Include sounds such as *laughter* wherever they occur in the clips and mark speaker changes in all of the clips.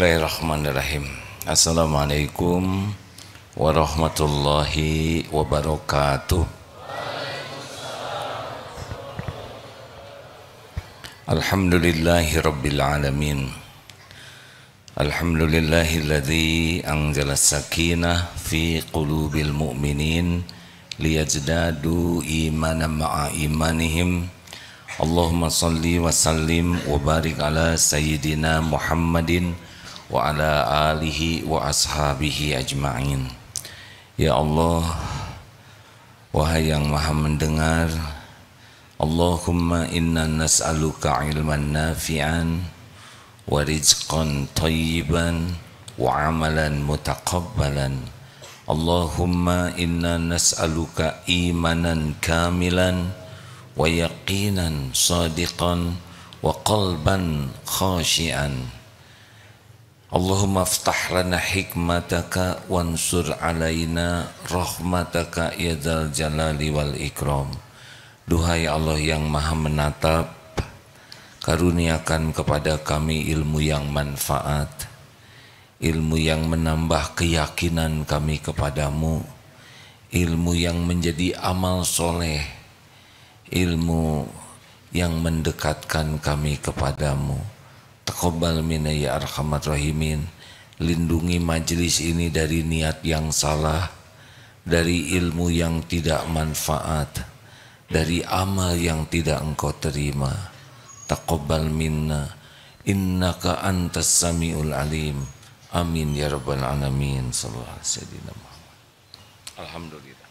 Speaker 1: Bismillahirrahmanirrahim. Assalamualaikum warahmatullahi wabarakatuh. Alhamdulillahi rabbil alamin. Alhamdulillahilladzi anzala sakinah fi qulubil mu'minin liyajdadu imanan ma'a imanihim. Allahumma salli wa sallim wa barik ala sayyidina Muhammadin wa ala alihi wa ashabihi ajma'in Ya Allah Wahai yang maha mendengar Allahumma inna nas'aluka ilman nafi'an wa rizqan tayyiban wa amalan mutaqabbalan Allahumma inna nas'aluka imanan kamilan wa yaqinan sadiqan wa qalban khashian Allahumma aftah lana hikmataka wansur alaina rahmataka ya dzal jalali wal ikram. Duhai Allah yang maha menatap, karuniakan kepada kami ilmu yang manfaat, ilmu yang menambah keyakinan kami kepadamu, ilmu yang menjadi amal soleh, ilmu yang mendekatkan kami kepadamu Taqabbal minna ya arhamar rahimin. Lindungi majelis ini dari niat yang salah, dari ilmu yang tidak manfaat, dari amal yang tidak engkau terima. Taqabbal minna innaka antas samiul alim. Amin ya rabbal alamin. Sallallahu alaihi Alhamdulillah.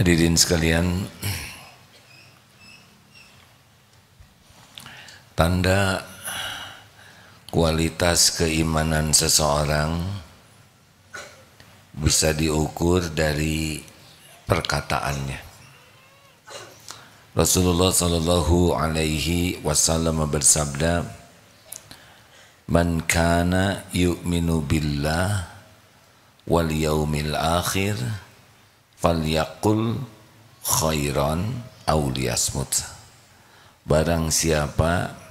Speaker 1: Hadirin sekalian, tanda kualitas keimanan seseorang bisa diukur dari perkataannya. Rasulullah Shallallahu Alaihi Wasallam bersabda, "Man kana yu'minu billah wal yaumil akhir, falyakul khairan aw liyasmut." Barang siapa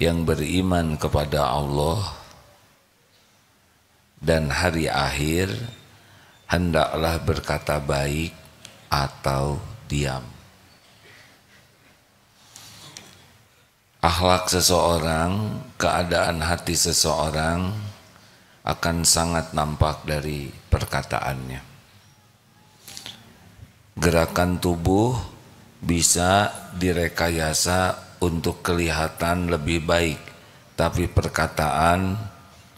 Speaker 1: yang beriman kepada Allah dan hari akhir hendaklah berkata baik atau diam. Akhlak seseorang, keadaan hati seseorang akan sangat nampak dari perkataannya. Gerakan tubuh bisa direkayasa untuk kelihatan lebih baik, tapi perkataan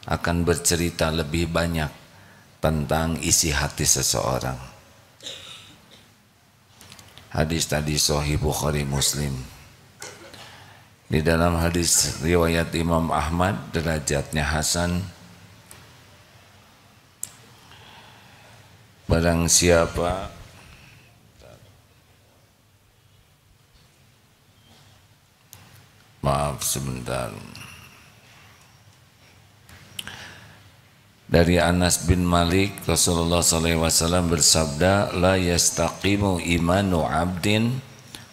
Speaker 1: akan bercerita lebih banyak tentang isi hati seseorang. Hadis tadi Sahih Bukhari Muslim. Di dalam hadis riwayat Imam Ahmad derajatnya Hasan Barang siapa sebentar. Dari Anas bin Malik Rasulullah SAW bersabda la yastaqimu imanu abdin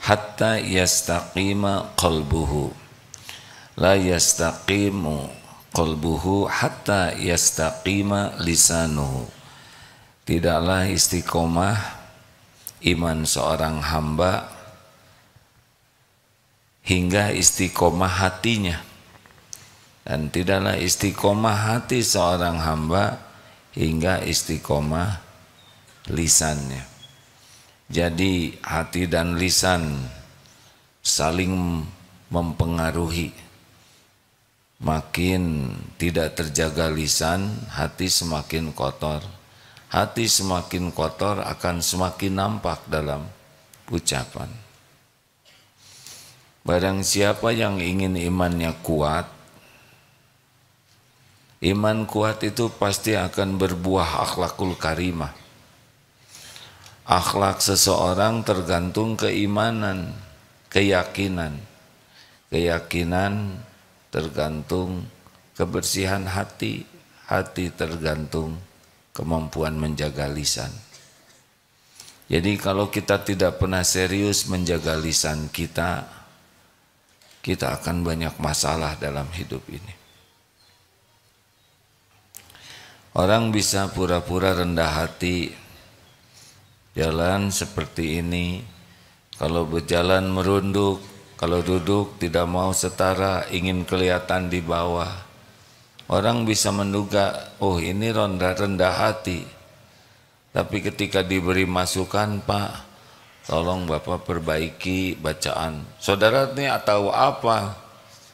Speaker 1: hatta yastaqima qalbuhu la yastaqimu qalbuhu hatta yastaqima lisanuhu tidaklah istiqomah iman seorang hamba hingga istiqomah hatinya. Dan tidaklah istiqomah hati seorang hamba hingga istiqomah lisannya. Jadi hati dan lisan saling mempengaruhi. Makin tidak terjaga lisan, hati semakin kotor. Hati semakin kotor akan semakin nampak dalam ucapan. Barang siapa yang ingin imannya kuat, iman kuat itu pasti akan berbuah akhlakul karimah. Akhlak seseorang tergantung keimanan, keyakinan. Keyakinan tergantung kebersihan hati, hati tergantung kemampuan menjaga lisan. Jadi kalau kita tidak pernah serius menjaga lisan kita, kita akan banyak masalah dalam hidup ini. Orang bisa pura-pura rendah hati, jalan seperti ini, kalau berjalan merunduk, kalau duduk tidak mau setara, ingin kelihatan di bawah. Orang bisa menduga, oh ini rendah rendah hati. Tapi ketika diberi masukan, Pak, tolong Bapak perbaiki bacaan. Saudara ini tahu apa?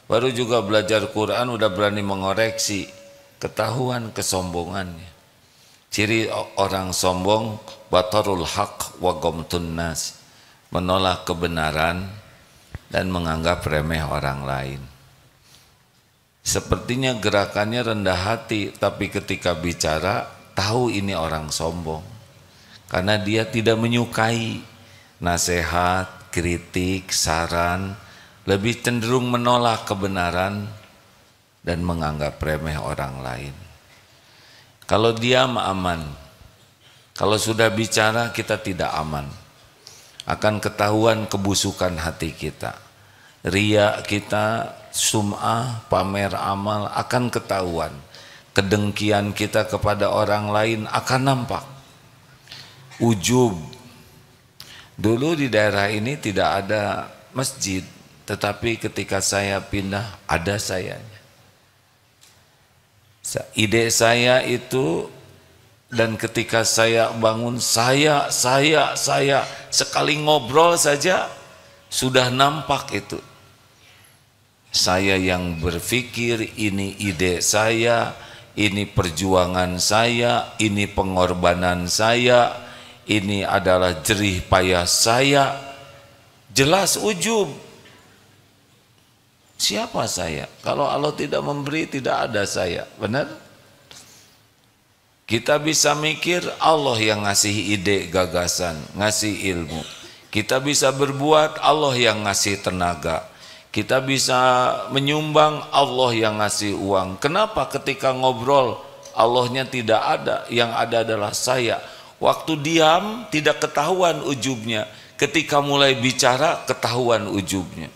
Speaker 1: Baru juga belajar Quran udah berani mengoreksi. Ketahuan kesombongannya. Ciri orang sombong, batarul haq wa gomtun nas. Menolak kebenaran dan menganggap remeh orang lain. Sepertinya gerakannya rendah hati, tapi ketika bicara tahu ini orang sombong. Karena dia tidak menyukai nasehat, kritik, saran, lebih cenderung menolak kebenaran dan menganggap remeh orang lain. Kalau diam aman, kalau sudah bicara kita tidak aman. Akan ketahuan kebusukan hati kita. Ria kita, sum'ah, pamer amal akan ketahuan. Kedengkian kita kepada orang lain akan nampak. Ujub, Dulu di daerah ini tidak ada masjid, tetapi ketika saya pindah ada sayanya. Ide saya itu dan ketika saya bangun saya, saya, saya sekali ngobrol saja sudah nampak itu. Saya yang berpikir ini ide saya, ini perjuangan saya, ini pengorbanan saya, ini adalah jerih payah saya jelas ujub siapa saya kalau Allah tidak memberi tidak ada saya benar kita bisa mikir Allah yang ngasih ide gagasan ngasih ilmu kita bisa berbuat Allah yang ngasih tenaga kita bisa menyumbang Allah yang ngasih uang kenapa ketika ngobrol Allahnya tidak ada yang ada adalah saya Waktu diam tidak ketahuan ujubnya. Ketika mulai bicara ketahuan ujubnya.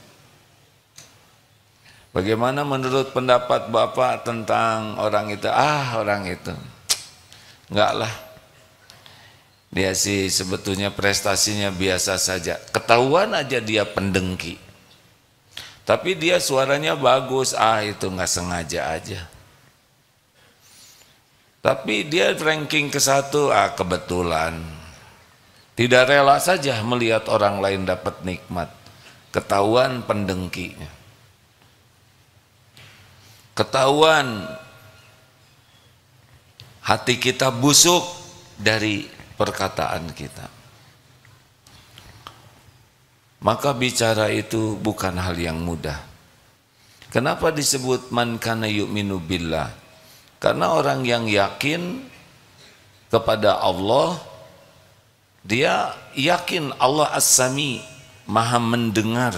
Speaker 1: Bagaimana menurut pendapat Bapak tentang orang itu? Ah orang itu. Enggak lah. Dia sih sebetulnya prestasinya biasa saja. Ketahuan aja dia pendengki. Tapi dia suaranya bagus. Ah itu nggak sengaja aja. Tapi dia ranking ke satu, ah kebetulan. Tidak rela saja melihat orang lain dapat nikmat. Ketahuan pendengkinya. Ketahuan hati kita busuk dari perkataan kita. Maka bicara itu bukan hal yang mudah. Kenapa disebut man kana yu'minu billah? Karena orang yang yakin kepada Allah, dia yakin Allah As-Sami, maha mendengar.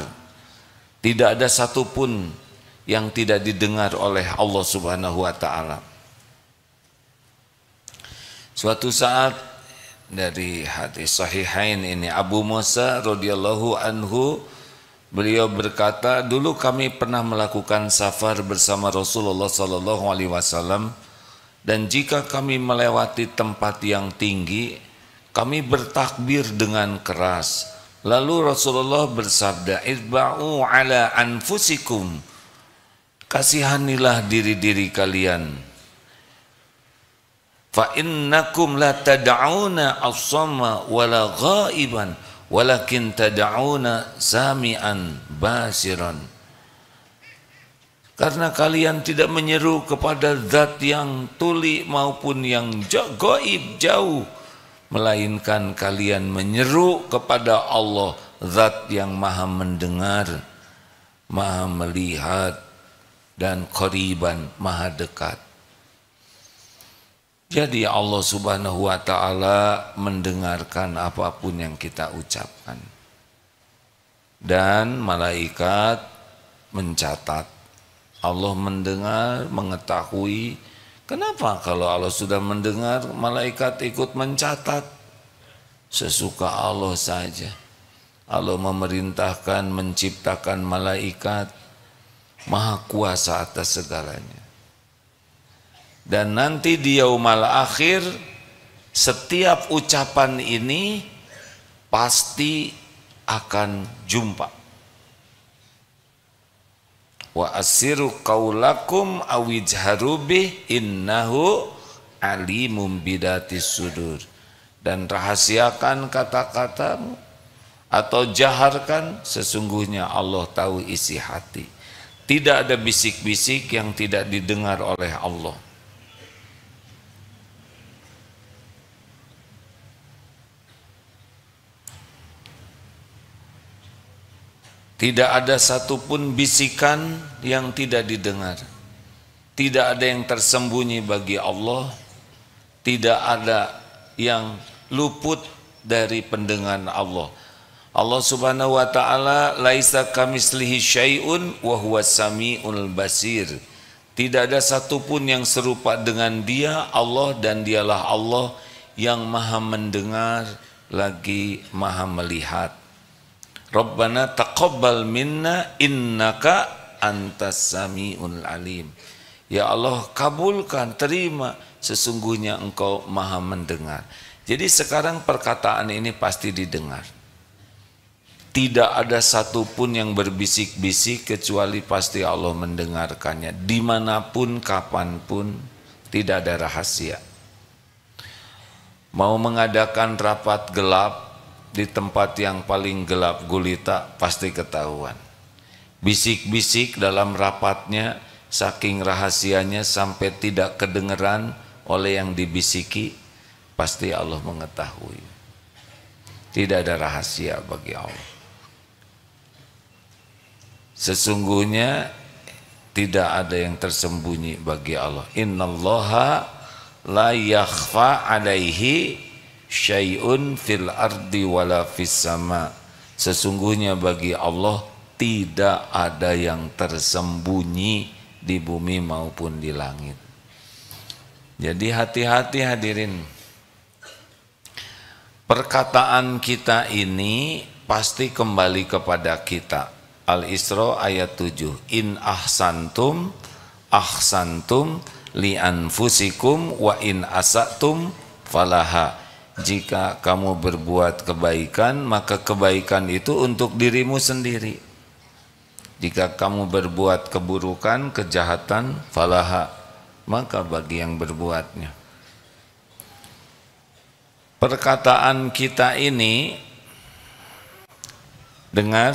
Speaker 1: Tidak ada satupun yang tidak didengar oleh Allah Subhanahu wa Ta'ala. Suatu saat dari hadis sahihain ini Abu Musa radhiyallahu anhu Beliau berkata, dulu kami pernah melakukan safar bersama Rasulullah Sallallahu Alaihi Wasallam, dan jika kami melewati tempat yang tinggi, kami bertakbir dengan keras. Lalu Rasulullah bersabda, "Irba'u ala anfusikum." Kasihanilah diri-diri kalian. Fa innakum la tad'auna as wala ghaiban walakin tad'una sami'an basiran karena kalian tidak menyeru kepada zat yang tuli maupun yang goib jauh melainkan kalian menyeru kepada Allah zat yang maha mendengar maha melihat dan koriban maha dekat jadi Allah Subhanahu wa taala mendengarkan apapun yang kita ucapkan. Dan malaikat mencatat. Allah mendengar, mengetahui. Kenapa kalau Allah sudah mendengar, malaikat ikut mencatat? Sesuka Allah saja. Allah memerintahkan menciptakan malaikat Maha kuasa atas segalanya. Dan nanti di yaumal akhir setiap ucapan ini pasti akan jumpa. Wa asiru qaulakum awijharubi innahu alimum bidatis sudur. Dan rahasiakan kata-katamu atau jaharkan sesungguhnya Allah tahu isi hati. Tidak ada bisik-bisik yang tidak didengar oleh Allah. Tidak ada satupun bisikan yang tidak didengar. Tidak ada yang tersembunyi bagi Allah. Tidak ada yang luput dari pendengaran Allah. Allah Subhanahu wa taala laisa kamislihi syai'un wa huwa samiul basir. Tidak ada satupun yang serupa dengan dia Allah dan dialah Allah yang maha mendengar lagi maha melihat. Rabbana taqabbal minna innaka antas samiul alim. Ya Allah, kabulkan, terima sesungguhnya engkau maha mendengar. Jadi sekarang perkataan ini pasti didengar. Tidak ada satupun yang berbisik-bisik kecuali pasti Allah mendengarkannya. Dimanapun, kapanpun, tidak ada rahasia. Mau mengadakan rapat gelap, di tempat yang paling gelap gulita pasti ketahuan. Bisik-bisik dalam rapatnya saking rahasianya sampai tidak kedengeran oleh yang dibisiki pasti Allah mengetahui. Tidak ada rahasia bagi Allah. Sesungguhnya tidak ada yang tersembunyi bagi Allah. Innallaha la yakhfa alaihi syai'un fil ardi wala fis sama. Sesungguhnya bagi Allah tidak ada yang tersembunyi di bumi maupun di langit. Jadi hati-hati hadirin. Perkataan kita ini pasti kembali kepada kita. Al-Isra ayat 7. In ahsantum ahsantum li anfusikum wa in asatum falaha jika kamu berbuat kebaikan, maka kebaikan itu untuk dirimu sendiri. Jika kamu berbuat keburukan, kejahatan, falaha, maka bagi yang berbuatnya. Perkataan kita ini dengar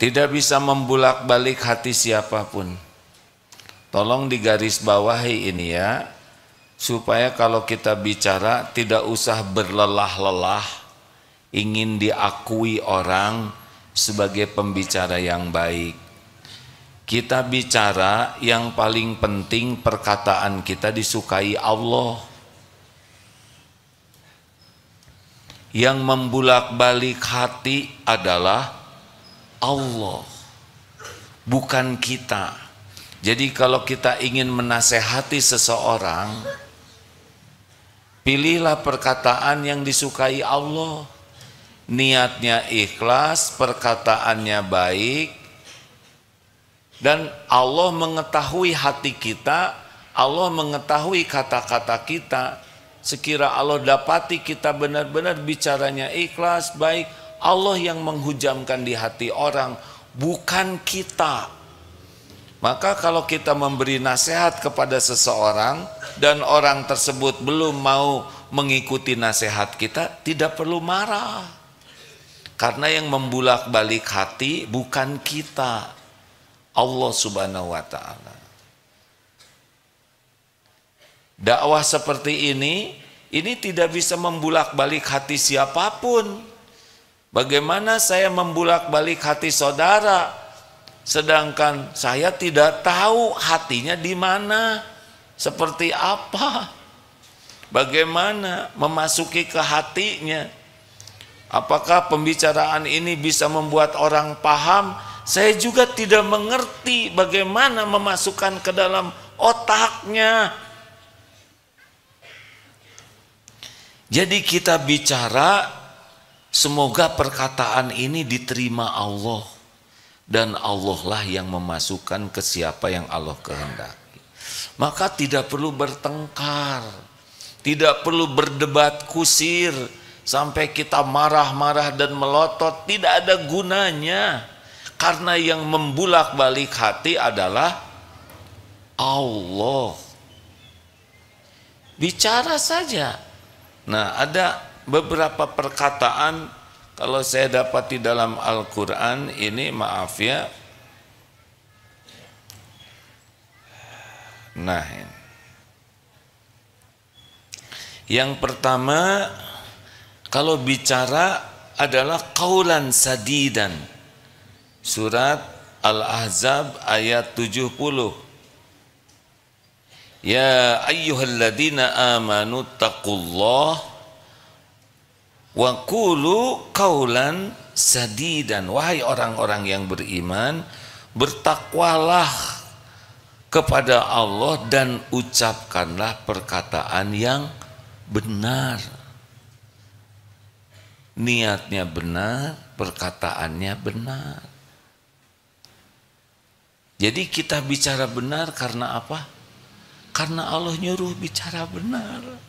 Speaker 1: tidak bisa membulak-balik hati siapapun. Tolong digaris bawahi ini ya, supaya kalau kita bicara tidak usah berlelah-lelah ingin diakui orang sebagai pembicara yang baik. Kita bicara yang paling penting perkataan kita disukai Allah. Yang membulak-balik hati adalah Allah, bukan kita. Jadi kalau kita ingin menasehati seseorang, Pilihlah perkataan yang disukai Allah. Niatnya ikhlas, perkataannya baik. Dan Allah mengetahui hati kita, Allah mengetahui kata-kata kita. Sekira Allah dapati kita benar-benar bicaranya ikhlas, baik. Allah yang menghujamkan di hati orang, bukan kita. Maka kalau kita memberi nasihat kepada seseorang dan orang tersebut belum mau mengikuti nasihat kita, tidak perlu marah. Karena yang membulak-balik hati bukan kita, Allah Subhanahu wa taala. Dakwah seperti ini ini tidak bisa membulak-balik hati siapapun. Bagaimana saya membulak-balik hati saudara? Sedangkan saya tidak tahu hatinya di mana, seperti apa, bagaimana memasuki ke hatinya. Apakah pembicaraan ini bisa membuat orang paham? Saya juga tidak mengerti bagaimana memasukkan ke dalam otaknya. Jadi kita bicara, semoga perkataan ini diterima Allah dan Allah lah yang memasukkan ke siapa yang Allah kehendaki. Maka tidak perlu bertengkar, tidak perlu berdebat kusir sampai kita marah-marah dan melotot, tidak ada gunanya. Karena yang membulak-balik hati adalah Allah. Bicara saja. Nah, ada beberapa perkataan kalau saya dapat di dalam Al-Quran ini maaf ya. Nah Yang pertama kalau bicara adalah kaulan sadidan. Surat Al-Ahzab ayat 70. Ya ayyuhalladzina amanu taqullaha Wa kaulan sadi sadidan. Wahai orang-orang yang beriman, bertakwalah kepada Allah dan ucapkanlah perkataan yang benar. Niatnya benar, perkataannya benar. Jadi kita bicara benar karena apa? Karena Allah nyuruh bicara benar.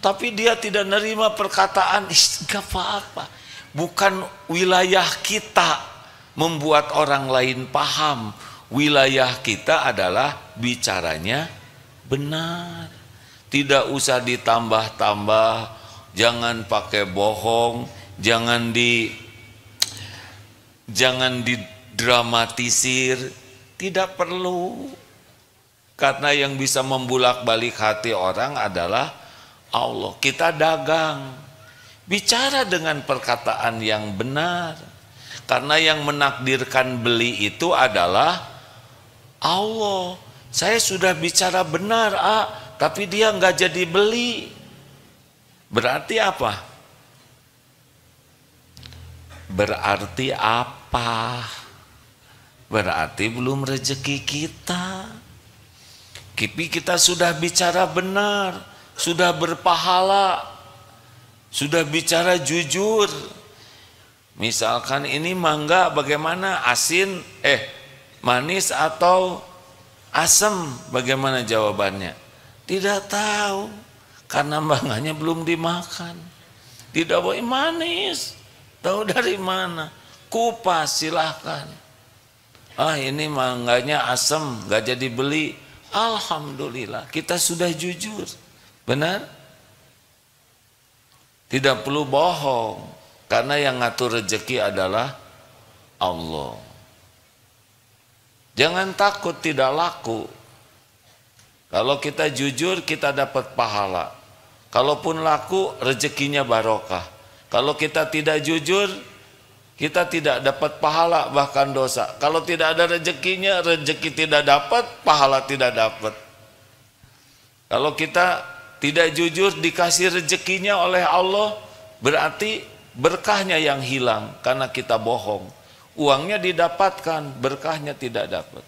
Speaker 1: Tapi dia tidak nerima perkataan, gak apa-apa. Bukan wilayah kita membuat orang lain paham. Wilayah kita adalah bicaranya benar. Tidak usah ditambah-tambah, jangan pakai bohong, jangan di jangan didramatisir, tidak perlu. Karena yang bisa membulak-balik hati orang adalah Allah, kita dagang. Bicara dengan perkataan yang benar. Karena yang menakdirkan beli itu adalah Allah. Saya sudah bicara benar, ah, tapi dia nggak jadi beli. Berarti apa? Berarti apa? Berarti belum rezeki kita. Kipi kita sudah bicara benar sudah berpahala, sudah bicara jujur. Misalkan ini mangga bagaimana asin, eh manis atau asam bagaimana jawabannya? Tidak tahu karena mangganya belum dimakan. Tidak boleh manis, tahu dari mana? Kupas silahkan. Ah ini mangganya asam, gak jadi beli. Alhamdulillah kita sudah jujur Benar? Tidak perlu bohong. Karena yang ngatur rezeki adalah Allah. Jangan takut tidak laku. Kalau kita jujur kita dapat pahala. Kalaupun laku rezekinya barokah. Kalau kita tidak jujur kita tidak dapat pahala bahkan dosa. Kalau tidak ada rezekinya, rezeki tidak dapat, pahala tidak dapat. Kalau kita tidak jujur dikasih rezekinya oleh Allah, berarti berkahnya yang hilang karena kita bohong. Uangnya didapatkan, berkahnya tidak dapat.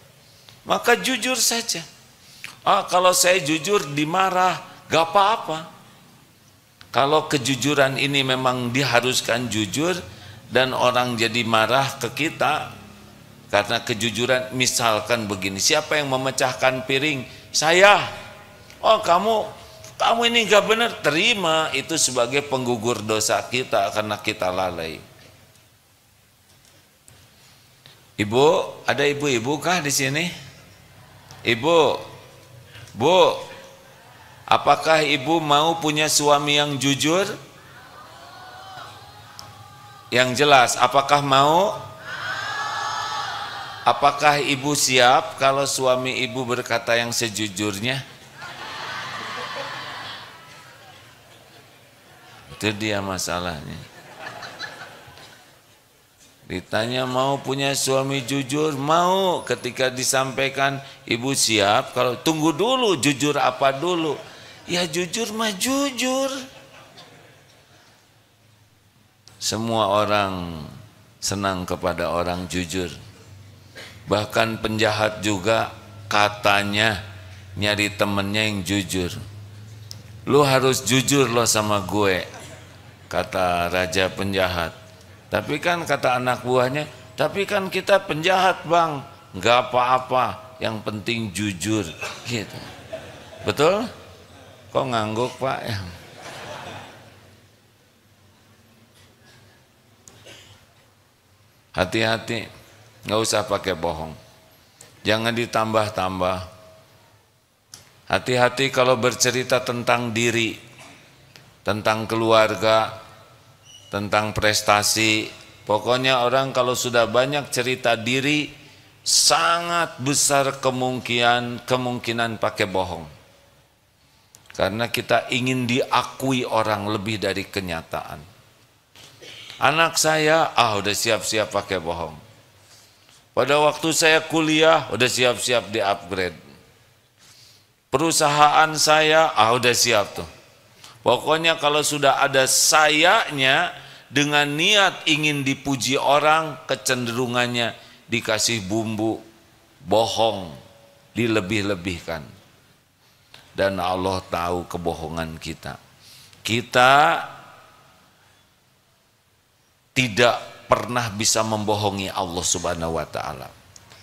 Speaker 1: Maka jujur saja. Ah, kalau saya jujur dimarah, gak apa-apa. Kalau kejujuran ini memang diharuskan jujur dan orang jadi marah ke kita karena kejujuran misalkan begini, siapa yang memecahkan piring? Saya. Oh, kamu kamu ini nggak benar, terima itu sebagai penggugur dosa kita karena kita lalai. Ibu, ada ibu-ibu kah di sini? Ibu, bu, apakah ibu mau punya suami yang jujur? Yang jelas, apakah mau? Apakah ibu siap kalau suami ibu berkata yang sejujurnya? Itu dia masalahnya. Ditanya mau punya suami jujur, mau ketika disampaikan ibu siap, kalau tunggu dulu jujur apa dulu. Ya jujur mah jujur. Semua orang senang kepada orang jujur. Bahkan penjahat juga katanya nyari temennya yang jujur. Lu harus jujur lo sama gue kata raja penjahat. Tapi kan kata anak buahnya, tapi kan kita penjahat bang, nggak apa-apa, yang penting jujur, gitu. Betul? Kok ngangguk pak? Ya. Hati-hati, nggak usah pakai bohong. Jangan ditambah-tambah. Hati-hati kalau bercerita tentang diri, tentang keluarga, tentang prestasi. Pokoknya orang kalau sudah banyak cerita diri, sangat besar kemungkinan kemungkinan pakai bohong. Karena kita ingin diakui orang lebih dari kenyataan. Anak saya, ah udah siap-siap pakai bohong. Pada waktu saya kuliah, udah siap-siap di-upgrade. Perusahaan saya, ah udah siap tuh Pokoknya kalau sudah ada sayanya dengan niat ingin dipuji orang kecenderungannya dikasih bumbu bohong dilebih-lebihkan. Dan Allah tahu kebohongan kita. Kita tidak pernah bisa membohongi Allah Subhanahu wa taala.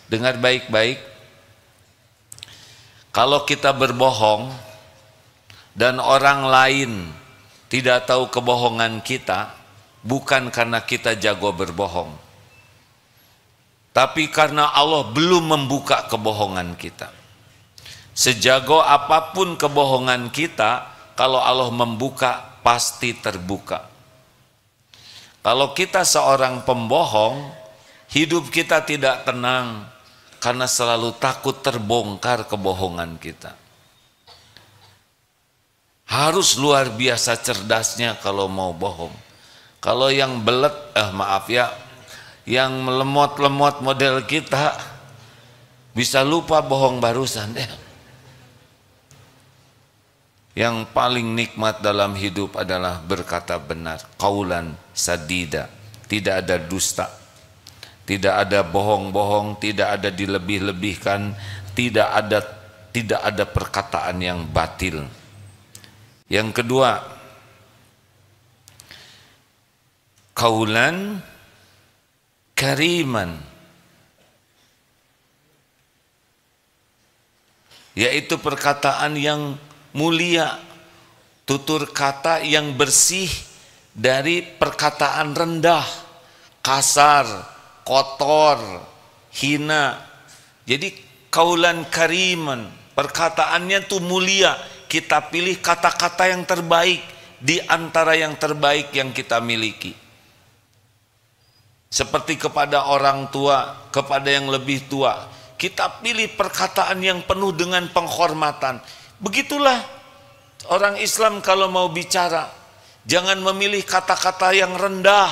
Speaker 1: Dengar baik-baik. Kalau kita berbohong, dan orang lain tidak tahu kebohongan kita bukan karena kita jago berbohong tapi karena Allah belum membuka kebohongan kita sejago apapun kebohongan kita kalau Allah membuka pasti terbuka kalau kita seorang pembohong hidup kita tidak tenang karena selalu takut terbongkar kebohongan kita harus luar biasa cerdasnya kalau mau bohong. Kalau yang belet, eh maaf ya, yang melemot-lemot model kita bisa lupa bohong barusan. Eh. Yang paling nikmat dalam hidup adalah berkata benar, kaulan sadida, tidak ada dusta, tidak ada bohong-bohong, tidak ada dilebih-lebihkan, tidak ada tidak ada perkataan yang batil. Yang kedua, kaulan kariman yaitu perkataan yang mulia tutur kata yang bersih dari perkataan rendah kasar kotor hina jadi kaulan kariman perkataannya tuh mulia kita pilih kata-kata yang terbaik di antara yang terbaik yang kita miliki. Seperti kepada orang tua, kepada yang lebih tua, kita pilih perkataan yang penuh dengan penghormatan. Begitulah orang Islam kalau mau bicara, jangan memilih kata-kata yang rendah,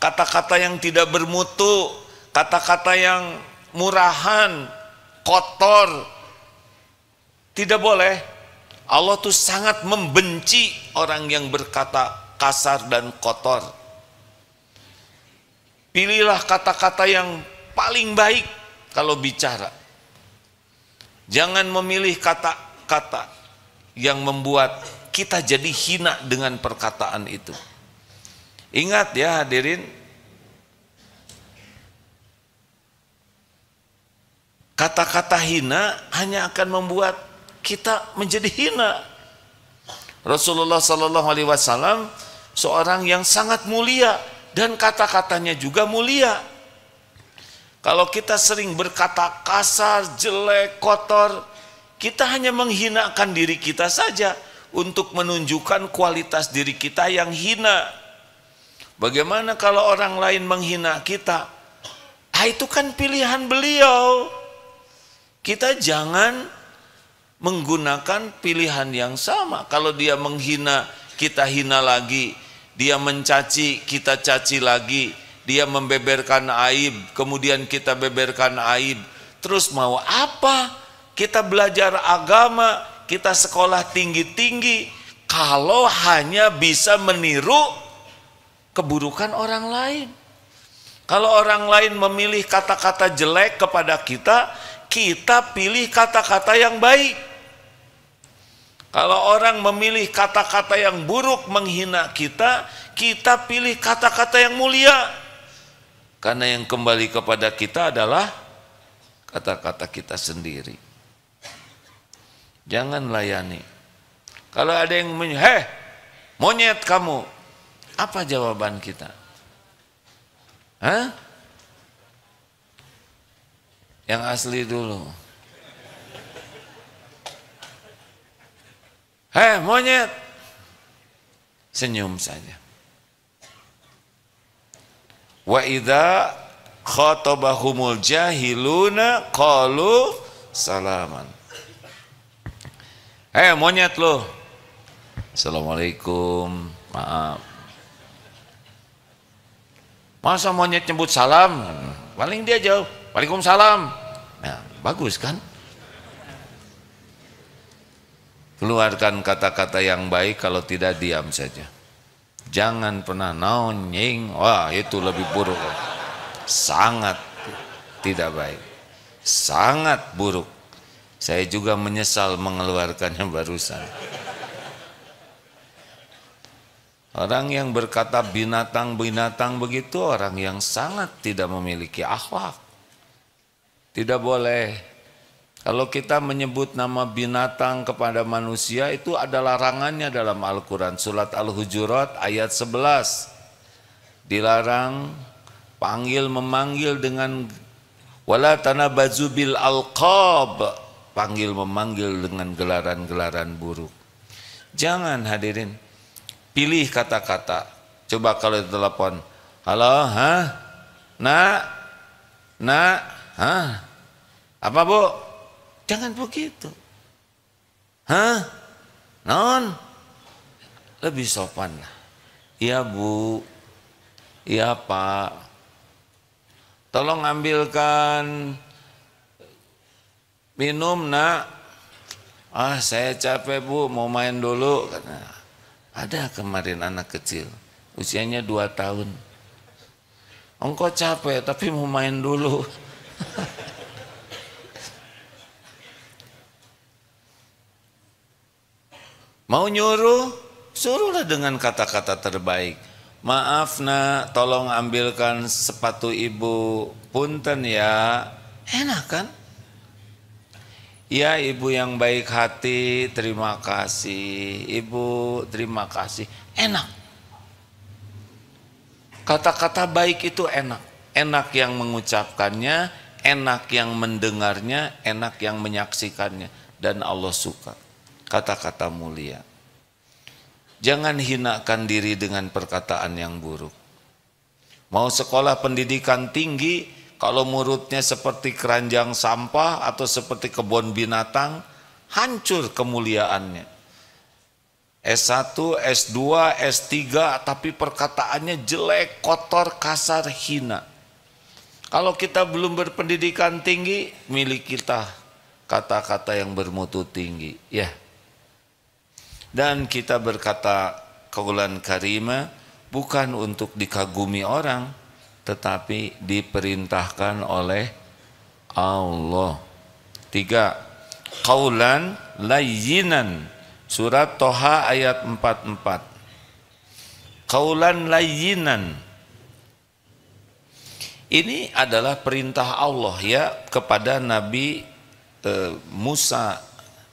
Speaker 1: kata-kata yang tidak bermutu, kata-kata yang murahan, kotor. Tidak boleh Allah tuh sangat membenci orang yang berkata kasar dan kotor. Pilihlah kata-kata yang paling baik kalau bicara. Jangan memilih kata-kata yang membuat kita jadi hina dengan perkataan itu. Ingat ya hadirin, kata-kata hina hanya akan membuat kita menjadi hina. Rasulullah Shallallahu Alaihi Wasallam seorang yang sangat mulia dan kata-katanya juga mulia. Kalau kita sering berkata kasar, jelek, kotor, kita hanya menghinakan diri kita saja untuk menunjukkan kualitas diri kita yang hina. Bagaimana kalau orang lain menghina kita? Ah, itu kan pilihan beliau. Kita jangan menggunakan pilihan yang sama. Kalau dia menghina, kita hina lagi. Dia mencaci, kita caci lagi. Dia membeberkan aib, kemudian kita beberkan aib. Terus mau apa? Kita belajar agama, kita sekolah tinggi-tinggi. Kalau hanya bisa meniru keburukan orang lain. Kalau orang lain memilih kata-kata jelek kepada kita, kita pilih kata-kata yang baik. Kalau orang memilih kata-kata yang buruk menghina kita, kita pilih kata-kata yang mulia. Karena yang kembali kepada kita adalah kata-kata kita sendiri. Jangan layani. Kalau ada yang menyebut, heh, monyet kamu. Apa jawaban kita? Hah? Yang asli dulu. Hei monyet. Senyum saja. Wa idha khatabahumul jahiluna qalu salaman. Hei monyet lo. Assalamualaikum. Maaf. Masa monyet nyebut salam? Paling dia jauh. Waalaikumsalam. Nah, bagus kan? Keluarkan kata-kata yang baik kalau tidak diam saja. Jangan pernah naon wah itu lebih buruk. Sangat tidak baik. Sangat buruk. Saya juga menyesal mengeluarkannya *laughs* barusan. Orang yang berkata binatang-binatang begitu orang yang sangat tidak memiliki akhlak. Tidak boleh kalau kita menyebut nama binatang kepada manusia itu ada larangannya dalam Al-Quran. Surat Al-Hujurat ayat 11. Dilarang panggil memanggil dengan wala tanabazu bil alqab panggil memanggil dengan gelaran-gelaran buruk. Jangan hadirin. Pilih kata-kata. Coba kalau telepon, halo, hah nak, nak, hah apa bu? Jangan begitu. Hah? Non? Lebih sopan lah. Iya bu, iya pak. Tolong ambilkan minum nak. Ah saya capek bu, mau main dulu. Karena ada kemarin anak kecil, usianya dua tahun. Engkau capek tapi mau main dulu. *laughs* Mau nyuruh, suruhlah dengan kata-kata terbaik. Maaf nak, tolong ambilkan sepatu ibu. Punten ya. Enak kan? Ya ibu yang baik hati, terima kasih. Ibu, terima kasih. Enak. Kata-kata baik itu enak. Enak yang mengucapkannya, enak yang mendengarnya, enak yang menyaksikannya. Dan Allah suka kata-kata mulia. Jangan hinakan diri dengan perkataan yang buruk. Mau sekolah pendidikan tinggi, kalau murutnya seperti keranjang sampah atau seperti kebun binatang, hancur kemuliaannya. S1, S2, S3, tapi perkataannya jelek, kotor, kasar, hina. Kalau kita belum berpendidikan tinggi, milik kita kata-kata yang bermutu tinggi. Ya, dan kita berkata kaulan karima bukan untuk dikagumi orang, tetapi diperintahkan oleh Allah. Tiga, kaulan layinan. Surat Toha ayat 44. Kaulan layinan. Ini adalah perintah Allah ya kepada Nabi eh, Musa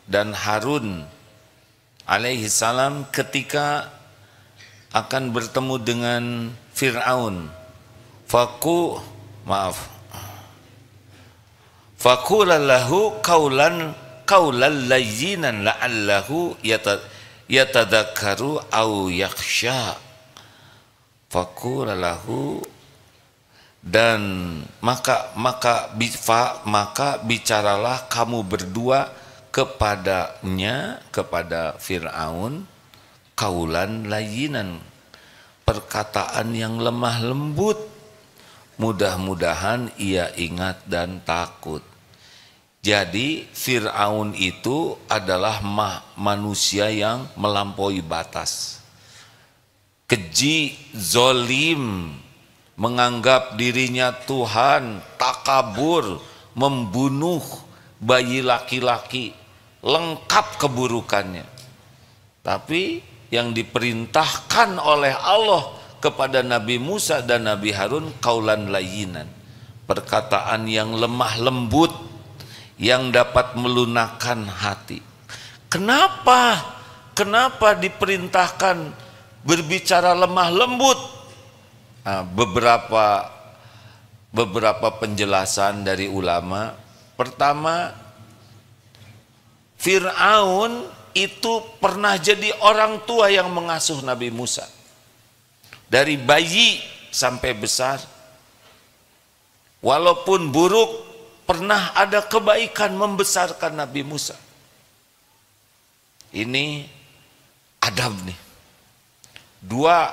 Speaker 1: dan Harun alaihi salam ketika akan bertemu dengan Fir'aun. Faku, maaf. Fakulallahu kaulan kaulan layyinan la'allahu yatadakaru au yaksha. Fakulallahu dan maka maka maka bicaralah kamu berdua kepadanya kepada Firaun kaulan layinan perkataan yang lemah lembut mudah-mudahan ia ingat dan takut jadi Fir'aun itu adalah mah manusia yang melampaui batas. Keji, zolim, menganggap dirinya Tuhan, takabur, membunuh bayi laki-laki, lengkap keburukannya. Tapi yang diperintahkan oleh Allah kepada Nabi Musa dan Nabi Harun kaulan layinan. Perkataan yang lemah lembut yang dapat melunakkan hati. Kenapa? Kenapa diperintahkan berbicara lemah lembut? Nah, beberapa beberapa penjelasan dari ulama. Pertama, Fir'aun itu pernah jadi orang tua yang mengasuh Nabi Musa. Dari bayi sampai besar. Walaupun buruk, pernah ada kebaikan membesarkan Nabi Musa. Ini Adam nih. Dua,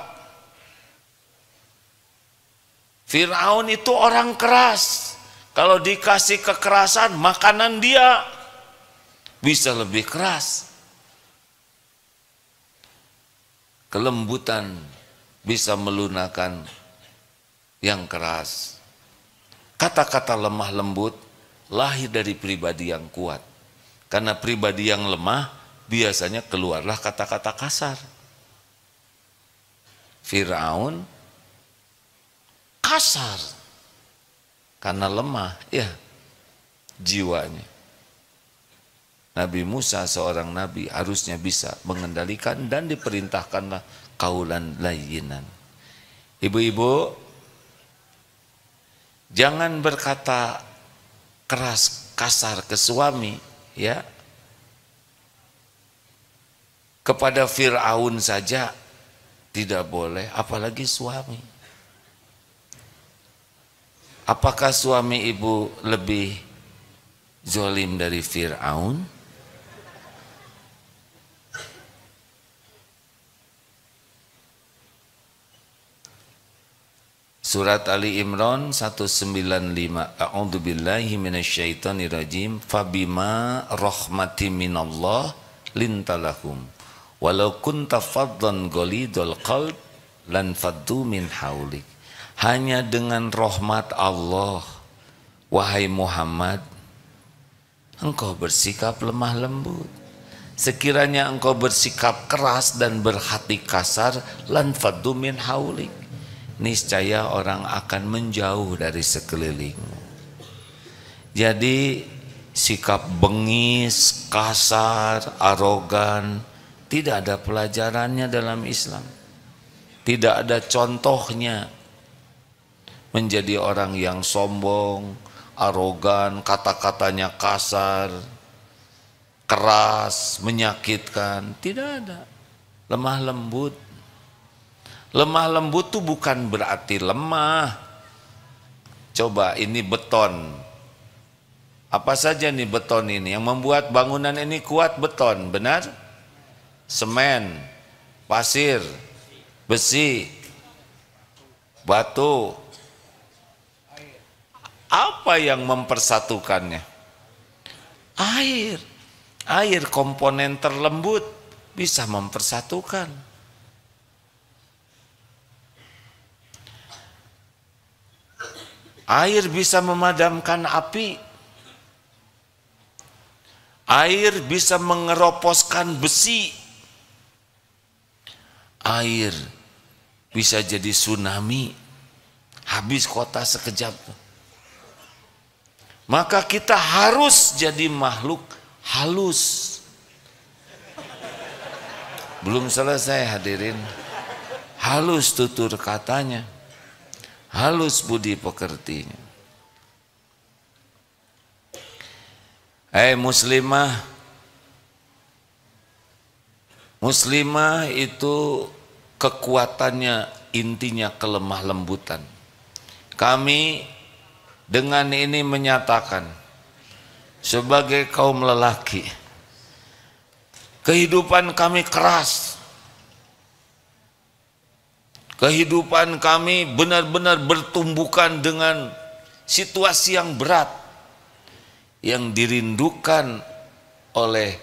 Speaker 1: Fir'aun itu orang keras. Kalau dikasih kekerasan, makanan dia bisa lebih keras. Kelembutan bisa melunakan yang keras. Kata-kata lemah lembut lahir dari pribadi yang kuat. Karena pribadi yang lemah biasanya keluarlah kata-kata kasar. Firaun kasar karena lemah ya jiwanya. Nabi Musa seorang nabi harusnya bisa mengendalikan dan diperintahkanlah kaulan layinan. Ibu-ibu, jangan berkata keras kasar ke suami, ya. Kepada Firaun saja tidak boleh, apalagi suami. Apakah suami ibu lebih zolim dari Firaun? Surat Ali Imran 195 A'udhu billahi minasyaitani rajim fabima rahmati minallah lintalahum walau kunta faddan golidul qalb lan faddu min haulik hanya dengan rahmat Allah wahai Muhammad engkau bersikap lemah lembut sekiranya engkau bersikap keras dan berhati kasar lan faddu min haulik niscaya orang akan menjauh dari sekelilingmu. Jadi sikap bengis, kasar, arogan, tidak ada pelajarannya dalam Islam. Tidak ada contohnya menjadi orang yang sombong, arogan, kata-katanya kasar, keras, menyakitkan. Tidak ada. Lemah lembut, Lemah lembut tuh bukan berarti lemah. Coba ini beton. Apa saja nih beton ini yang membuat bangunan ini kuat beton, benar? Semen, pasir, besi, batu. Apa yang mempersatukannya? Air. Air komponen terlembut bisa mempersatukan. Air bisa memadamkan api. Air bisa mengeroposkan besi. Air bisa jadi tsunami. Habis kota sekejap. Maka kita harus jadi makhluk halus. Belum selesai hadirin. Halus tutur katanya halus budi pekertinya. Hai hey muslimah, muslimah itu kekuatannya intinya kelemah lembutan. Kami dengan ini menyatakan sebagai kaum lelaki kehidupan kami keras Kehidupan kami benar-benar bertumbukan dengan situasi yang berat yang dirindukan oleh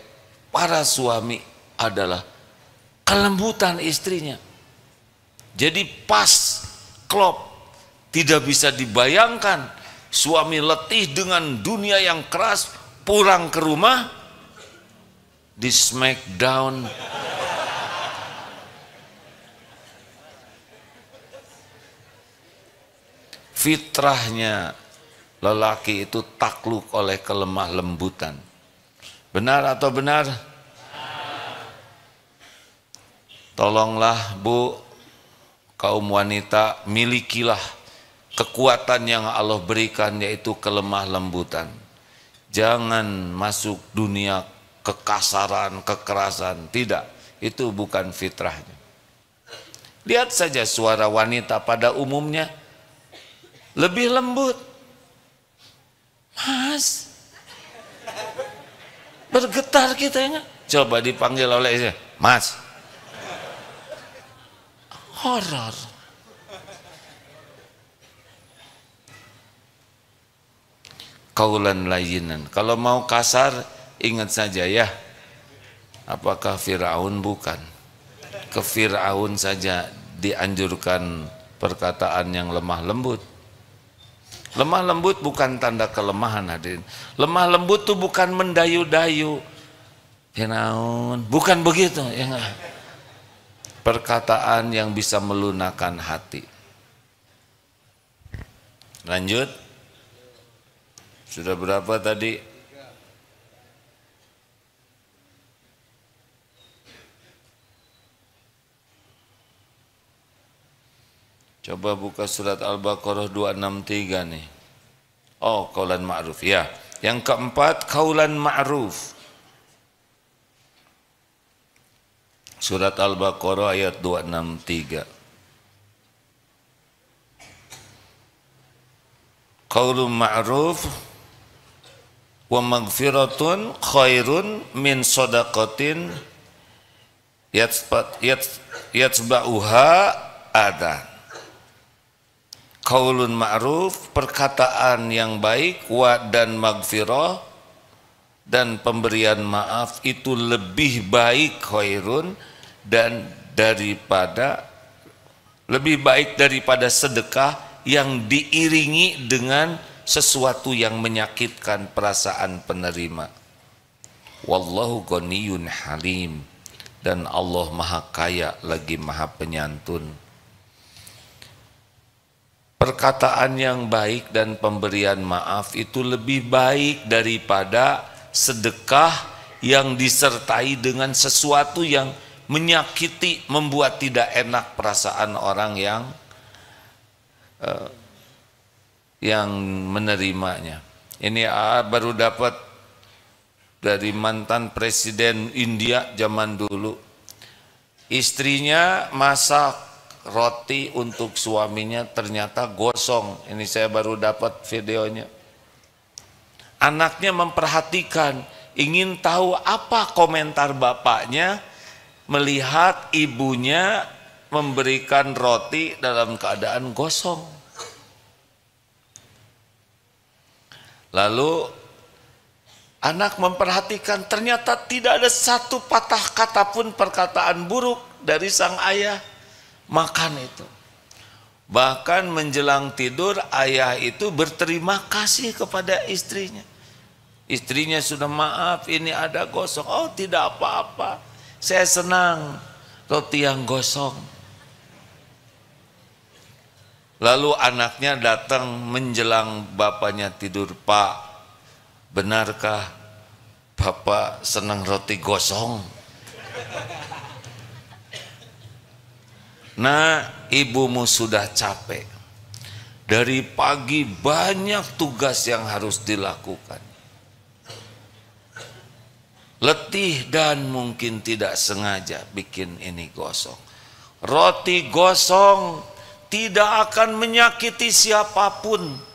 Speaker 1: para suami adalah kelembutan istrinya. Jadi pas klop tidak bisa dibayangkan suami letih dengan dunia yang keras pulang ke rumah di smackdown fitrahnya lelaki itu takluk oleh kelemah lembutan. Benar atau benar? Tolonglah bu, kaum wanita milikilah kekuatan yang Allah berikan yaitu kelemah lembutan. Jangan masuk dunia kekasaran, kekerasan. Tidak, itu bukan fitrahnya. Lihat saja suara wanita pada umumnya lebih lembut. Mas, bergetar kita ya Coba dipanggil oleh istri, Mas. Horor. Kaulan layinan. Kalau mau kasar, ingat saja ya. Apakah Fir'aun bukan? Ke Fir'aun saja dianjurkan perkataan yang lemah lembut Lemah lembut bukan tanda kelemahan hadirin. Lemah lembut tuh bukan mendayu-dayu. Kenaun, ya bukan begitu. Ya Perkataan yang bisa melunakkan hati. Lanjut. Sudah berapa tadi? Coba buka surat Al-Baqarah 263 nih. Oh, kaulan ma'ruf. Ya. Yang keempat, kaulan ma'ruf. Surat Al-Baqarah ayat 263. Kaulun ma'ruf wa maghfiratun khairun min sodakotin yatsba'uha adhan kaulun ma'ruf perkataan yang baik wa dan magfirah dan pemberian maaf itu lebih baik khairun dan daripada lebih baik daripada sedekah yang diiringi dengan sesuatu yang menyakitkan perasaan penerima wallahu ghaniyun halim dan Allah maha kaya lagi maha penyantun Perkataan yang baik dan pemberian maaf itu lebih baik daripada sedekah yang disertai dengan sesuatu yang menyakiti, membuat tidak enak perasaan orang yang uh, yang menerimanya. Ini AA ah, baru dapat dari mantan presiden India zaman dulu. Istrinya masak roti untuk suaminya ternyata gosong. Ini saya baru dapat videonya. Anaknya memperhatikan, ingin tahu apa komentar bapaknya melihat ibunya memberikan roti dalam keadaan gosong. Lalu anak memperhatikan ternyata tidak ada satu patah kata pun perkataan buruk dari sang ayah makan itu. Bahkan menjelang tidur ayah itu berterima kasih kepada istrinya. Istrinya sudah maaf ini ada gosong. Oh tidak apa-apa. Saya senang roti yang gosong. Lalu anaknya datang menjelang bapaknya tidur. Pak, benarkah bapak senang roti gosong? Nah, ibumu sudah capek. Dari pagi banyak tugas yang harus dilakukan. Letih dan mungkin tidak sengaja bikin ini gosong. Roti gosong tidak akan menyakiti siapapun.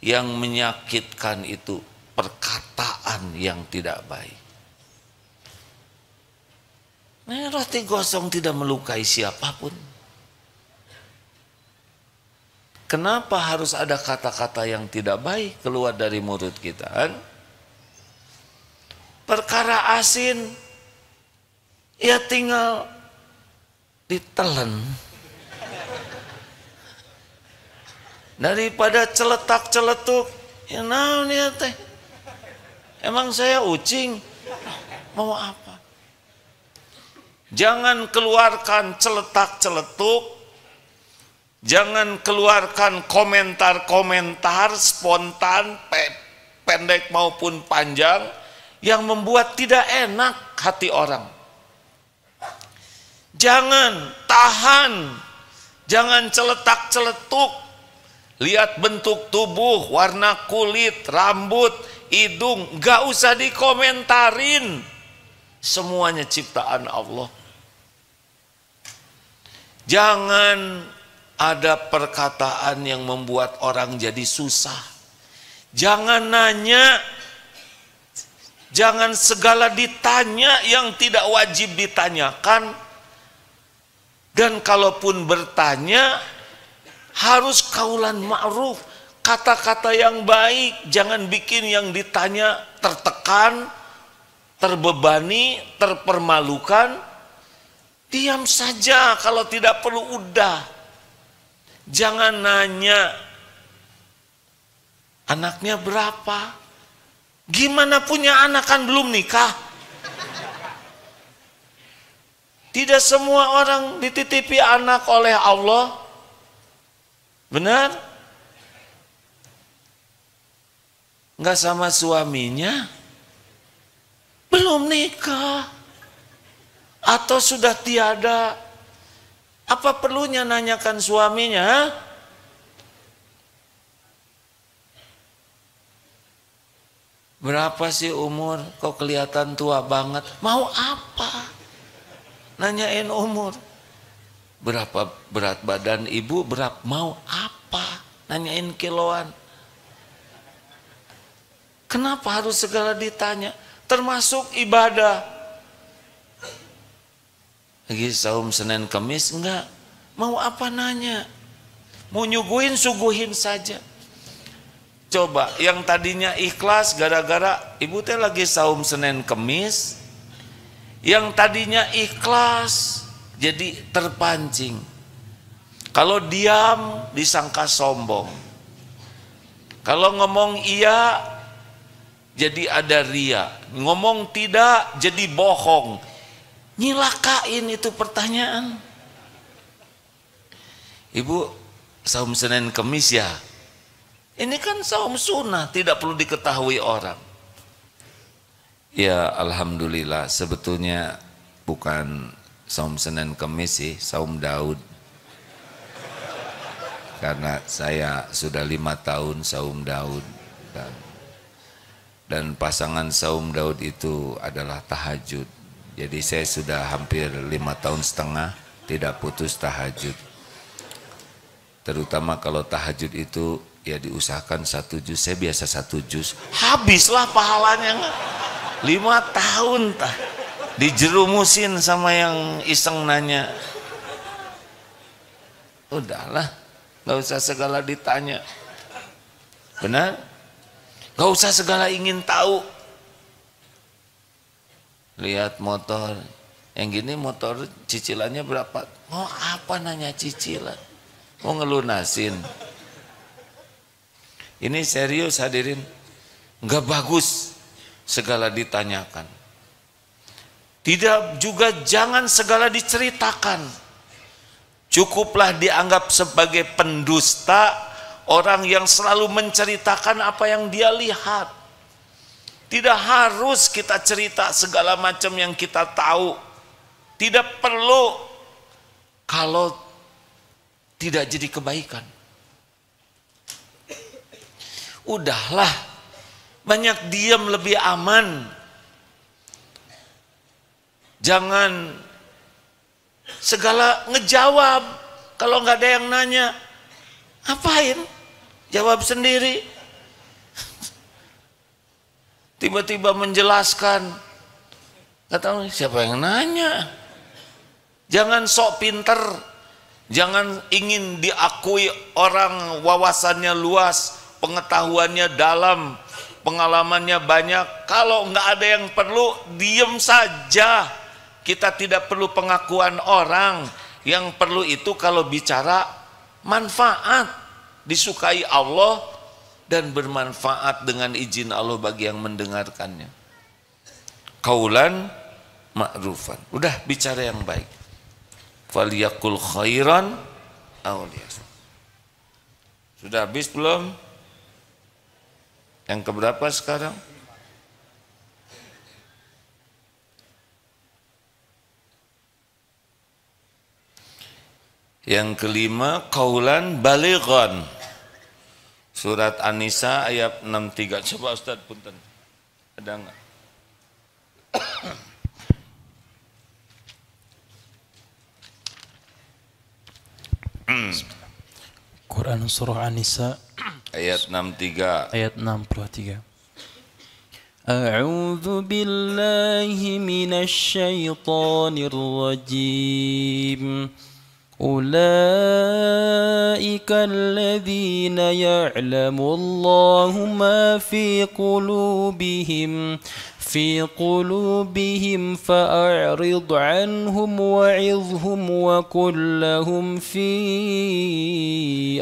Speaker 1: Yang menyakitkan itu perkataan yang tidak baik. Nah, roti gosong tidak melukai siapapun. Kenapa harus ada kata-kata yang tidak baik keluar dari mulut kita? Kan? Perkara asin, ya tinggal ditelan Daripada celetak-celetuk, ya naon ya teh. Emang saya ucing, mau apa? Jangan keluarkan celetak-celetuk Jangan keluarkan komentar-komentar spontan, pendek maupun panjang yang membuat tidak enak hati orang. Jangan tahan, jangan celetak-celetuk. Lihat bentuk tubuh, warna kulit, rambut, hidung, gak usah dikomentarin. Semuanya ciptaan Allah. Jangan ada perkataan yang membuat orang jadi susah. Jangan nanya, jangan segala ditanya yang tidak wajib ditanyakan. Dan kalaupun bertanya, harus kaulan ma'ruf, kata-kata yang baik, jangan bikin yang ditanya tertekan, terbebani, terpermalukan, diam saja kalau tidak perlu udah. Jangan nanya anaknya berapa. Gimana punya anak kan belum nikah? Tidak semua orang dititipi anak oleh Allah. Benar? Enggak sama suaminya belum nikah atau sudah tiada apa perlunya nanyakan suaminya Berapa sih umur? Kok kelihatan tua banget? Mau apa? Nanyain umur. Berapa berat badan ibu? Berat mau apa? Nanyain kiloan. Kenapa harus segala ditanya? termasuk ibadah. Lagi saum Senin Kamis enggak. Mau apa nanya? Mau nyuguhin suguhin saja. Coba yang tadinya ikhlas gara-gara ibu teh lagi saum Senin kamis yang tadinya ikhlas jadi terpancing. Kalau diam disangka sombong. Kalau ngomong iya jadi ada ria ngomong tidak jadi bohong nyilakain itu pertanyaan ibu saum Senin Kemis ya ini kan saum sunnah tidak perlu diketahui orang ya Alhamdulillah sebetulnya bukan saum senen Kemis sih saum Daud karena saya sudah lima tahun saum Daud dan dan pasangan Saum Daud itu adalah tahajud. Jadi saya sudah hampir lima tahun setengah tidak putus tahajud. Terutama kalau tahajud itu ya diusahakan satu juz, saya biasa satu juz, habislah pahalanya. Lima tahun tah dijerumusin sama yang iseng nanya. Udahlah, nggak usah segala ditanya. Benar? Gak usah segala ingin tahu. Lihat motor, yang gini motor cicilannya berapa? Mau oh, apa nanya cicilan? Mau oh, ngelunasin? Ini serius hadirin, nggak bagus segala ditanyakan. Tidak juga jangan segala diceritakan. Cukuplah dianggap sebagai pendusta Orang yang selalu menceritakan apa yang dia lihat. Tidak harus kita cerita segala macam yang kita tahu. Tidak perlu kalau tidak jadi kebaikan. Udahlah, banyak diam lebih aman. Jangan segala ngejawab kalau nggak ada yang nanya. Ngapain? Jawab sendiri. Tiba-tiba menjelaskan. Kata siapa yang nanya? Jangan sok pinter. Jangan ingin diakui orang wawasannya luas, pengetahuannya dalam, pengalamannya banyak. Kalau nggak ada yang perlu, diem saja. Kita tidak perlu pengakuan orang. Yang perlu itu kalau bicara manfaat disukai Allah dan bermanfaat dengan izin Allah bagi yang mendengarkannya. Kaulan ma'rufan. Udah bicara yang baik. Faliyakul khairan awliyas. Sudah habis belum? Yang keberapa sekarang? Yang kelima, kaulan balighon. Surat An-Nisa ayat 63. Coba Ustaz punten. Ada enggak? Hmm. Quran surah An-Nisa ayat 63. Ayat 63. أعوذ بالله من الشيطان الرجيم أولئك الذين يعلم الله ما في قلوبهم في قلوبهم فأعرض عنهم وعظهم وقل لهم في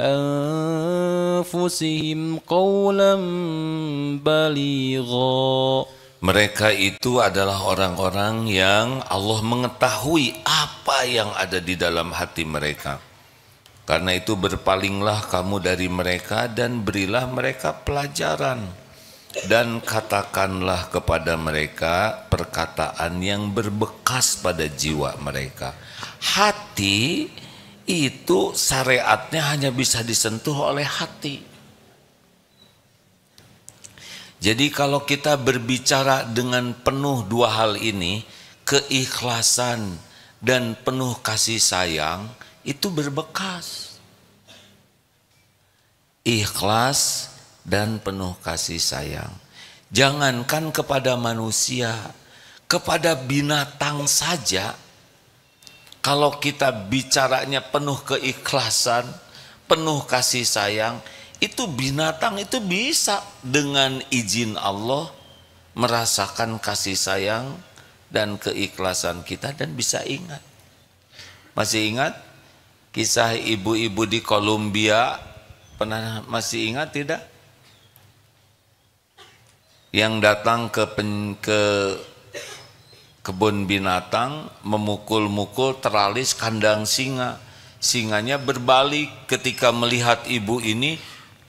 Speaker 1: أنفسهم قولا بليغا Mereka itu adalah orang-orang yang Allah mengetahui apa yang ada di dalam hati mereka. Karena itu berpalinglah kamu dari mereka dan berilah mereka pelajaran. Dan katakanlah kepada mereka perkataan yang berbekas pada jiwa mereka. Hati itu syariatnya hanya bisa disentuh oleh hati. Jadi kalau kita berbicara dengan penuh dua hal ini, keikhlasan dan penuh kasih sayang itu berbekas. Ikhlas dan penuh kasih sayang. Jangankan kepada manusia, kepada binatang saja kalau kita bicaranya penuh keikhlasan, penuh kasih sayang, itu binatang itu bisa dengan izin Allah merasakan kasih sayang dan keikhlasan kita dan bisa ingat. Masih ingat kisah ibu-ibu di Kolombia? Pernah masih ingat tidak? Yang datang ke pen, ke kebun binatang memukul-mukul teralis kandang singa. Singanya berbalik ketika melihat ibu ini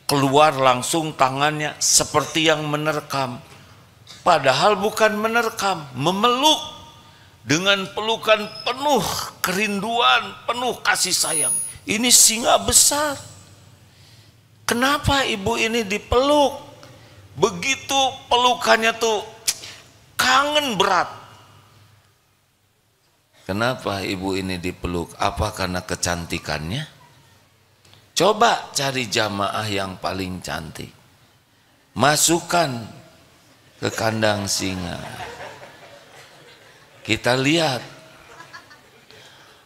Speaker 1: keluar langsung tangannya seperti yang menerkam. Padahal bukan menerkam, memeluk dengan pelukan penuh kerinduan, penuh kasih sayang. Ini singa besar. Kenapa ibu ini dipeluk? Begitu pelukannya tuh kangen berat. Kenapa ibu ini dipeluk? Apa karena kecantikannya? Coba cari jamaah yang paling cantik. Masukkan ke kandang singa. Kita lihat.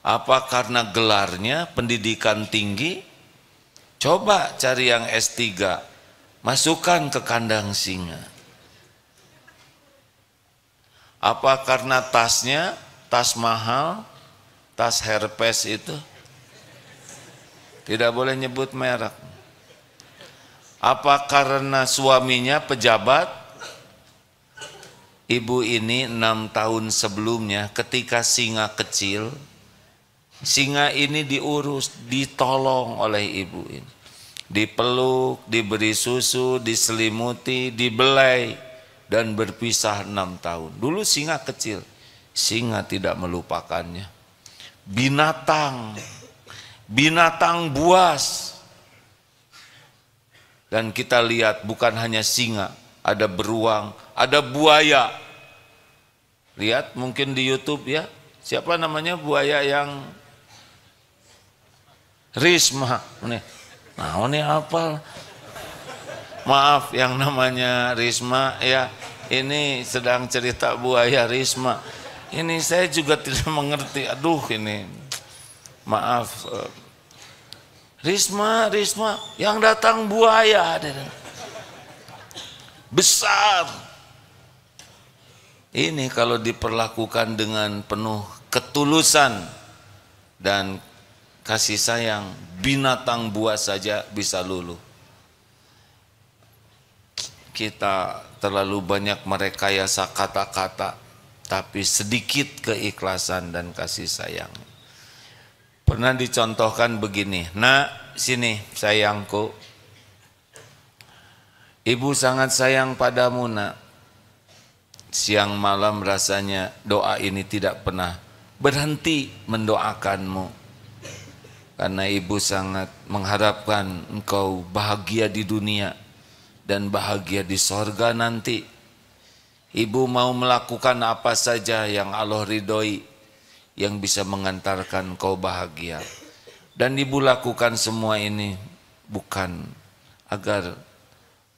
Speaker 1: Apa karena gelarnya pendidikan tinggi? Coba cari yang S3. Masukkan ke kandang singa. Apa karena tasnya, tas mahal, tas herpes itu? Tidak boleh nyebut merek. Apa karena suaminya pejabat? Ibu ini enam tahun sebelumnya ketika singa kecil, singa ini diurus, ditolong oleh ibu ini. Dipeluk, diberi susu, diselimuti, dibelai, dan berpisah enam tahun. Dulu singa kecil, singa tidak melupakannya. Binatang binatang buas. Dan kita lihat bukan hanya singa, ada beruang, ada buaya. Lihat mungkin di YouTube ya, siapa namanya buaya yang Risma. Nih, nah ini apa? Maaf yang namanya Risma ya, ini sedang cerita buaya Risma. Ini saya juga tidak *laughs* mengerti, aduh ini maaf eh, Risma, Risma, yang datang buaya. Besar. Ini kalau diperlakukan dengan penuh ketulusan dan kasih sayang, binatang buas saja bisa luluh. Kita terlalu banyak merekayasa kata-kata, tapi sedikit keikhlasan dan kasih sayang. Pernah dicontohkan begini, nak sini sayangku, ibu sangat sayang padamu nak. Siang malam rasanya doa ini tidak pernah berhenti mendoakanmu. Karena ibu sangat mengharapkan engkau bahagia di dunia dan bahagia di sorga nanti. Ibu mau melakukan apa saja yang Allah ridhoi yang bisa mengantarkan kau bahagia. Dan ibu lakukan semua ini bukan agar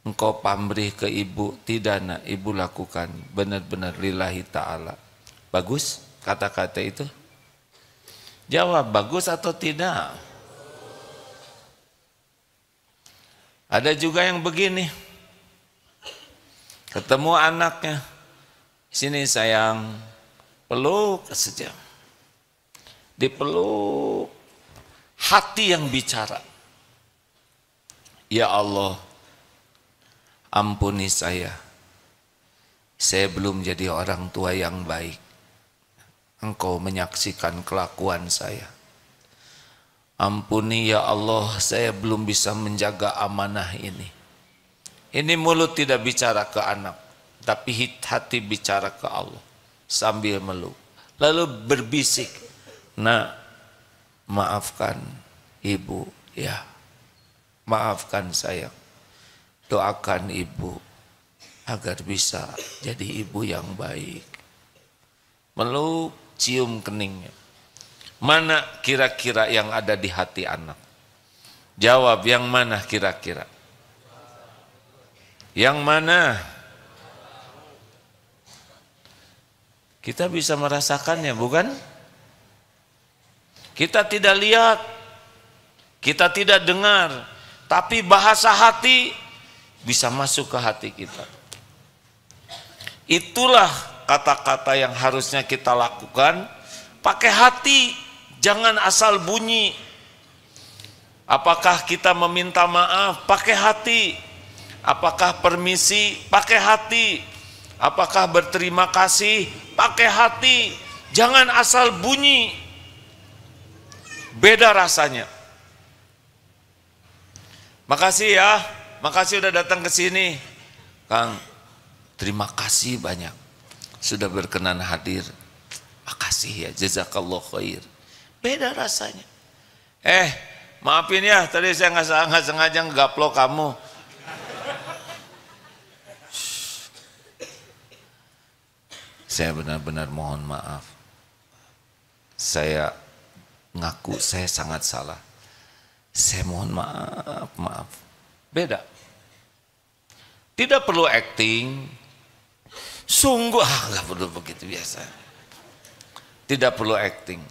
Speaker 1: engkau pamrih ke ibu, tidak nak, ibu lakukan benar-benar lillahi ta'ala. Bagus kata-kata itu? Jawab, bagus atau tidak? Ada juga yang begini, ketemu anaknya, sini sayang, peluk sejam dipeluk hati yang bicara. Ya Allah, ampuni saya. Saya belum jadi orang tua yang baik. Engkau menyaksikan kelakuan saya. Ampuni ya Allah, saya belum bisa menjaga amanah ini. Ini mulut tidak bicara ke anak, tapi hati bicara ke Allah sambil meluk. Lalu berbisik, Nak, maafkan ibu ya. Maafkan saya. Doakan ibu agar bisa jadi ibu yang baik. Meluk, cium keningnya. Mana kira-kira yang ada di hati anak? Jawab yang mana kira-kira? Yang mana? Kita bisa merasakannya, Bukan? Kita tidak lihat, kita tidak dengar, tapi bahasa hati bisa masuk ke hati kita. Itulah kata-kata yang harusnya kita lakukan. Pakai hati, jangan asal bunyi. Apakah kita meminta maaf? Pakai hati. Apakah permisi? Pakai hati. Apakah berterima kasih? Pakai hati. Jangan asal bunyi beda rasanya. Makasih ya, makasih udah datang ke sini. Kang, terima kasih banyak. Sudah berkenan hadir. Makasih ya, jazakallah khair. Beda rasanya. Eh, maafin ya, tadi saya nggak sengaja ngegaplo kamu. Saya benar-benar mohon maaf. Saya ngaku saya sangat salah. Saya mohon maaf, maaf. Beda. Tidak perlu acting. Sungguh ah, nggak perlu begitu biasa. Tidak perlu acting.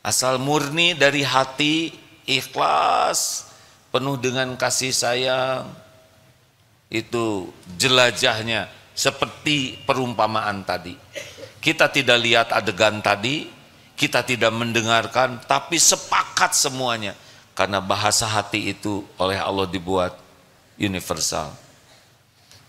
Speaker 1: Asal murni dari hati, ikhlas, penuh dengan kasih sayang. Itu jelajahnya seperti perumpamaan tadi. Kita tidak lihat adegan tadi, kita tidak mendengarkan, tapi sepakat semuanya. Karena bahasa hati itu oleh Allah dibuat universal.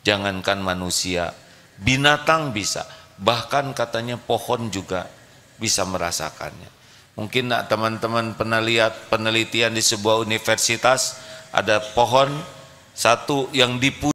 Speaker 1: Jangankan manusia, binatang bisa. Bahkan katanya pohon juga bisa merasakannya. Mungkin teman-teman pernah lihat penelitian di sebuah universitas, ada pohon satu yang dipuji